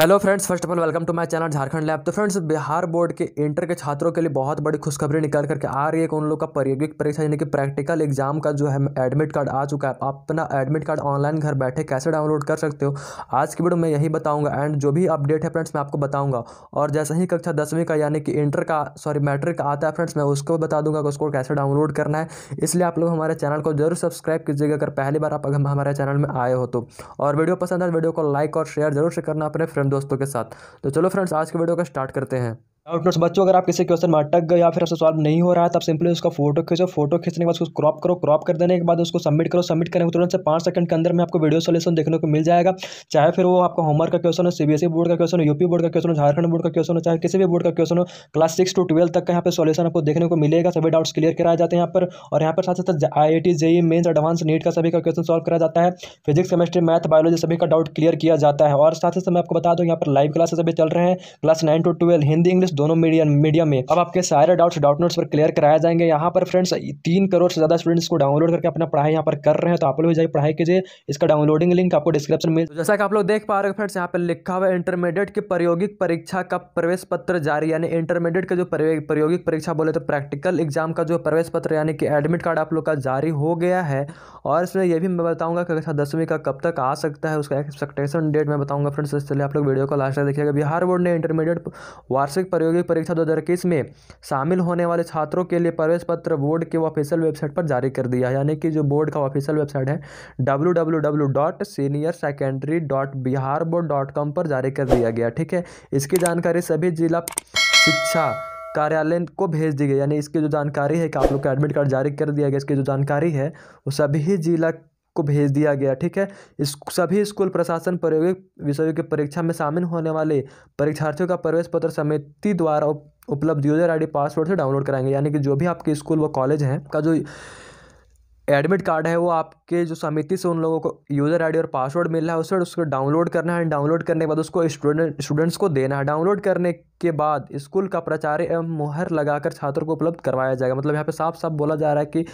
hello friends first of all welcome to my channel Jharkhand lab तो friends Bihar board के inter के छात्रों के लिए बहुत बड़ी खुशखबरी निकल करके आ रही है कि उन लोग का प्रायोगिक परीक्षा यानी कि प्रैक्टिकल एग्जाम का जो है एडमिट कार्ड आ चुका है आप अपना एडमिट कार्ड ऑनलाइन घर बैठे कैसे डाउनलोड कर सकते हो आज की वीडियो में यही बताऊंगा एंड जो भी अपडेट है फ्रेंड्स मैं आपको बताऊँगा और जैसे ही कक्षा दसवीं का यानी कि इंटर का सॉरी मैट्रिक का आता है फ्रेंड्स मैं उसको बता दूंगा कि उसको कैसे डाउनलोड करना है इसलिए आप लोग हमारे चैनल को जरूर सब्सक्राइब कीजिएगा अगर पहली बार आप अगर हमारे चैनल में आए हो तो और वीडियो पसंद है वीडियो तो को लाइक और शेयर जरूर से करना अपने फ्रेंड दोस्तों के साथ तो चलो फ्रेंड्स आज के वीडियो का स्टार्ट करते हैं डाउट नोट्स बच्चों अगर आप किसी क्वेश्चन में अटक गए या फिर आपसे सॉल्व नहीं हो रहा है तो आप सिंपली उसका फोटो खींचो फोटो खींचने के बाद उसको क्रॉप करो क्रॉप कर देने के बाद उसको सबमिट करो सबमिट करने के तुरंत से पाँच सेकंड के अंदर में आपको वीडियो सोल्यूशन देखने को मिल जाएगा चाहे फिर वो आपका होमवर्क का क्वेश्चन हो सीबीएसई बोर्ड e का क्वेश्चन हो यूपी बोर्ड का क्वेश्चन हो झारखंड बोर्ड का क्वेश्चन हो चाहे किसी भी बोर्ड का क्वेश्चन हो क्लास सिक्स टू ट्वेल्व तक का यहाँ पर सोल्यूशन आपको देखने को मिलेगा सभी डाउट्स क्लियर कराए जाते हैं यहाँ पर और यहाँ पर साथ साथ I I T JEE mains advance NEET का सभी का क्वेश्चन सॉल्व करा जाता है फिजिक्स केमिस्ट्री मैथ बायोलॉजी सभी का डाउट क्लियर किया जाता है और साथ ही साथ मैं आपको बता दूँ यहाँ पर लाइव क्लासेस अभी चल रहे हैं class nine to twelve Hindi English medium medium मीडियम में अब आपके सारे डाउट्स डाउट नोट्स पर क्लियर कराया जाएंगे यहाँ पर फ्रेंड्स तीन करोड़ से ज़्यादा स्टूडेंट्स को डाउनलोड करके अपना पढ़ाई यहाँ पर कर रहे हैं तो आप लोग जाइए पढ़ाई कीजिए इसका डाउनलोडिंग लिंक आपको डिस्क्रिप्शन में जैसा कि आप लोग देख पा रहे हो फ्रेंड्स यहाँ पर लिखा हुआ इंटरमीडिएट की प्रयोगिक परीक्षा का प्रवेश पत्र जारी यानी इंटरमीडिएट का जो प्रयोगिक परीक्षा बोले तो प्रैक्टिकल एग्जाम का जो प्रवेश पत्र यानी कि एडमिट कार्ड आप लोग का जारी हो गया है और इसमें यह भी मैं बताऊंगा कि अच्छा दसवीं का कब तक आ सकता है उसका एक्सपेक्टेशन डेट मैं बताऊंगा फ्रेंड्स तो इसलिए आप लोग वीडियो को लास्ट तक देखिएगा बिहार बोर्ड ने इंटरमीडिएट वार्षिक प्रायोगिक परीक्षा दो में शामिल होने वाले छात्रों के लिए प्रवेश पत्र बोर्ड के ऑफिशियल वेबसाइट पर जारी कर दिया यानी कि जो बोर्ड का ऑफिशियल वेबसाइट है W W W dot senior secondary dot Bihar board dot com पर जारी कर दिया गया ठीक है इसकी जानकारी सभी जिला शिक्षा कार्यालय को भेज दी गई यानी इसकी जो जानकारी है कि आप लोग का एडमिट कार्ड जारी कर दिया गया इसकी जो जानकारी है वो सभी जिला को भेज दिया गया ठीक है इस सभी स्कूल प्रशासन प्रयोगिक विषयों की परीक्षा में शामिल होने वाले परीक्षार्थियों का प्रवेश पत्र समिति द्वारा उपलब्ध यूजर आईडी पासवर्ड से डाउनलोड कराएंगे यानी कि जो भी आपके स्कूल व कॉलेज हैं का जो एडमिट कार्ड है वो आपके जो समिति से उन लोगों को यूज़र आईडी और पासवर्ड मिल रहा है पर उसको डाउनलोड करना है डाउनलोड करने के बाद उसको स्टूडेंट स्टूडेंट्स को देना है डाउनलोड करने के बाद स्कूल का प्रचार एवं मुहर लगाकर छात्रों को उपलब्ध करवाया जाएगा मतलब यहाँ पे साफ साफ बोला जा रहा है कि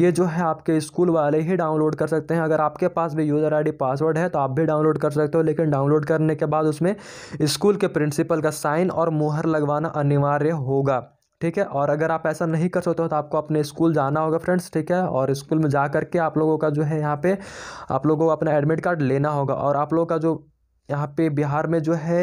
ये जो है आपके स्कूल वाले ही डाउनलोड कर सकते हैं अगर आपके पास भी यूज़र डी पासवर्ड है तो आप भी डाउनलोड कर सकते हो लेकिन डाउनलोड करने के बाद उसमें स्कूल के प्रिंसिपल का साइन और मुहर लगवाना अनिवार्य होगा ठीक है और अगर आप ऐसा नहीं कर सकते हो तो आपको अपने स्कूल जाना होगा फ्रेंड्स ठीक है और स्कूल में जा करके आप लोगों का जो है यहाँ पे आप लोगों को अपना एडमिट कार्ड लेना होगा और आप लोगों का जो यहाँ पे बिहार में जो है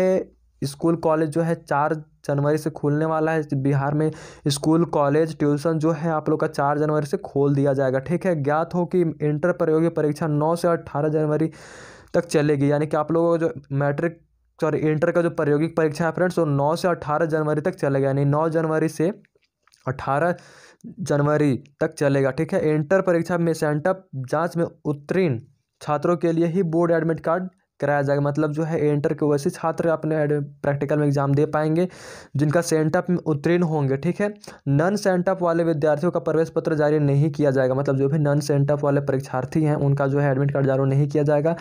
स्कूल कॉलेज जो है चार जनवरी से खुलने वाला है बिहार में स्कूल कॉलेज ट्यूशन जो है आप लोग का चार जनवरी से खोल दिया जाएगा ठीक है ज्ञात हो कि इंटर प्रयोगी परीक्षा नौ से अट्ठारह जनवरी तक चलेगी यानी कि आप लोगों का जो मैट्रिक सॉरी इंटर का जो प्रायोगिक परीक्षा है फ्रेंड्स वो नौ से अट्ठारह जनवरी तक चलेगा यानी नौ जनवरी से अट्ठारह जनवरी तक चलेगा ठीक है इंटर परीक्षा में सेंटअप जांच में उत्तीर्ण छात्रों के लिए ही बोर्ड एडमिट कार्ड कराया जाएगा मतलब जो है इंटर के वैसे छात्र अपने प्रैक्टिकल में एग्जाम दे पाएंगे जिनका सेंटअप में उत्तीर्ण होंगे ठीक है नन सेंटअप वाले विद्यार्थियों का प्रवेश पत्र जारी नहीं किया जाएगा मतलब जो भी नन सेंटअप वाले परीक्षार्थी हैं उनका जो है एडमिट कार्ड जारी नहीं किया जाएगा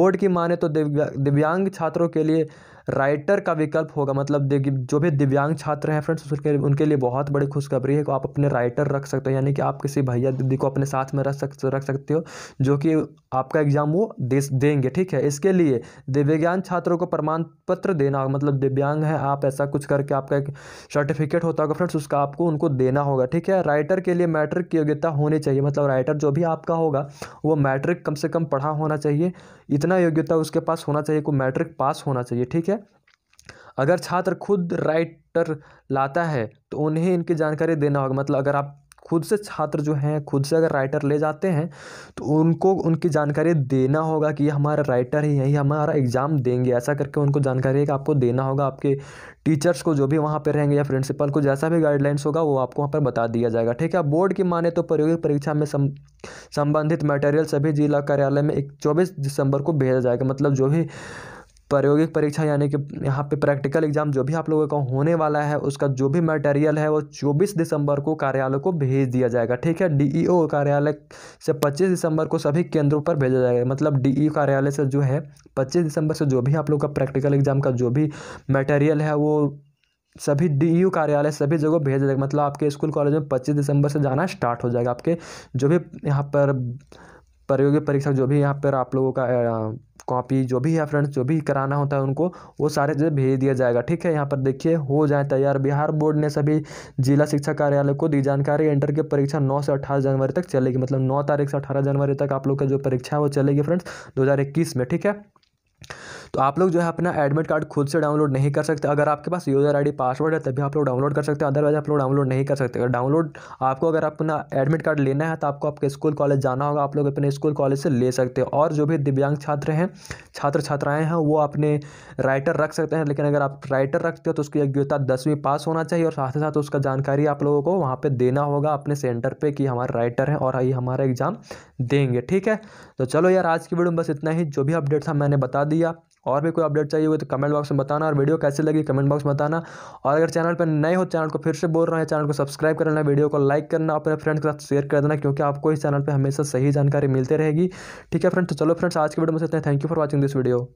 बोर्ड की माने तो दिव्यांग छात्रों के लिए राइटर का विकल्प होगा मतलब जो भी दिव्यांग छात्र हैं फ्रेंड्स उसके उनके लिए बहुत बड़ी खुशखबरी है कि आप अपने राइटर रख सकते हो यानी कि आप किसी भैया दीदी को अपने साथ में रख सक रख सकते हो जो कि आपका एग्ज़ाम वो दे देंगे ठीक है इसके लिए दिव्यांग छात्रों को प्रमाण पत्र देना होगा मतलब दिव्यांग है आप ऐसा कुछ करके आपका एक सर्टिफिकेट होता होगा फ्रेंड्स उसका आपको उनको देना होगा ठीक है राइटर के लिए मैट्रिक की योग्यता होनी चाहिए मतलब राइटर जो भी आपका होगा वो मैट्रिक कम से कम पढ़ा होना चाहिए इतना योग्यता उसके पास होना चाहिए को मैट्रिक पास होना चाहिए ठीक है अगर छात्र खुद राइटर लाता है तो उन्हें इनकी जानकारी देना होगा मतलब अगर आप खुद से छात्र जो हैं खुद से अगर राइटर ले जाते हैं तो उनको उनकी जानकारी देना होगा कि हमारा राइटर ही है ये हमारा एग्ज़ाम देंगे ऐसा करके उनको जानकारी एक आपको देना होगा आपके टीचर्स को जो भी वहाँ पर रहेंगे या प्रिंसिपल को जैसा भी गाइडलाइंस होगा वो आपको वहाँ पर बता दिया जाएगा ठीक है बोर्ड की माने तो प्रयोगिक परीक्षा में सम, संबंधित मटेरियल सभी जिला कार्यालय में एक चौबीस दिसंबर को भेजा जाएगा मतलब जो भी प्रायोगिक परीक्षा यानी कि यहाँ पे प्रैक्टिकल एग्जाम जो भी आप लोगों का होने वाला है उसका जो भी मटेरियल है वो 24 दिसंबर को कार्यालय को भेज दिया जाएगा ठीक है डीईओ कार्यालय से 25 दिसंबर को सभी केंद्रों पर भेजा जाएगा मतलब डीईओ कार्यालय से जो है 25 दिसंबर से जो भी आप लोग का प्रैक्टिकल एग्जाम का जो भी मटेरियल है वो सभी डी कार्यालय सभी जगह भेज जाएगा मतलब आपके स्कूल कॉलेज में पच्चीस दिसंबर से जाना स्टार्ट हो जाएगा आपके जो भी यहाँ पर प्रयोगिक परीक्षा जो भी यहाँ पर आप लोगों का कॉपी जो भी है फ्रेंड्स जो भी कराना होता है उनको वो सारे चीज़ें भेज दिया जाएगा ठीक है यहाँ पर देखिए हो जाए तैयार बिहार बोर्ड ने सभी जिला शिक्षा कार्यालय को दी जानकारी इंटर की परीक्षा 9 से 18 जनवरी तक चलेगी मतलब 9 तारीख से 18 जनवरी तक आप लोग का जो परीक्षा है वो चलेगी फ्रेंड्स दो में ठीक है तो आप लोग जो है अपना एडमिट कार्ड खुद से डाउनलोड नहीं कर सकते अगर आपके पास यूज़र आईडी पासवर्ड है तभी आप लोग डाउनलोड कर सकते हैं अदरवाइज आप लोग डाउनलोड नहीं कर सकते डाउनलोड आपको अगर अपना एडमिट कार्ड लेना है तो आपको आपके स्कूल कॉलेज जाना होगा आप लोग अपने स्कूल कॉलेज से ले सकते हैं और जो भी दिव्यांग छात्र हैं छात्र छात्राएँ हैं वो अपने राइटर रख सकते हैं लेकिन अगर आप राइटर रखते हो तो उसकी योग्यता दसवीं पास होना चाहिए और साथ ही साथ उसका जानकारी आप लोगों को वहाँ पर देना होगा अपने सेंटर पर कि हमारे राइटर हैं और ये हमारा एग्ज़ाम देंगे ठीक है तो चलो यार आज की वीडियो में बस इतना ही जो भी अपडेट था मैंने बता दिया और भी कोई अपडेट चाहिए हो तो कमेंट बॉक्स में बताना और वीडियो कैसे लगी कमेंट बॉक्स में बताना और अगर चैनल पर नए हो चैनल को फिर से बोल रहे हैं चैनल को सब्सक्राइब कर लेना वीडियो को लाइक करना अपने फ्रेंड्स के साथ शेयर कर देना क्योंकि आपको इस चैनल पर हमेशा सही जानकारी मिलते रहेगी ठीक है फ्रेंड्स तो चलो फ्रेंड्स आज के वीडियो में सकते हैं thank you for watching this video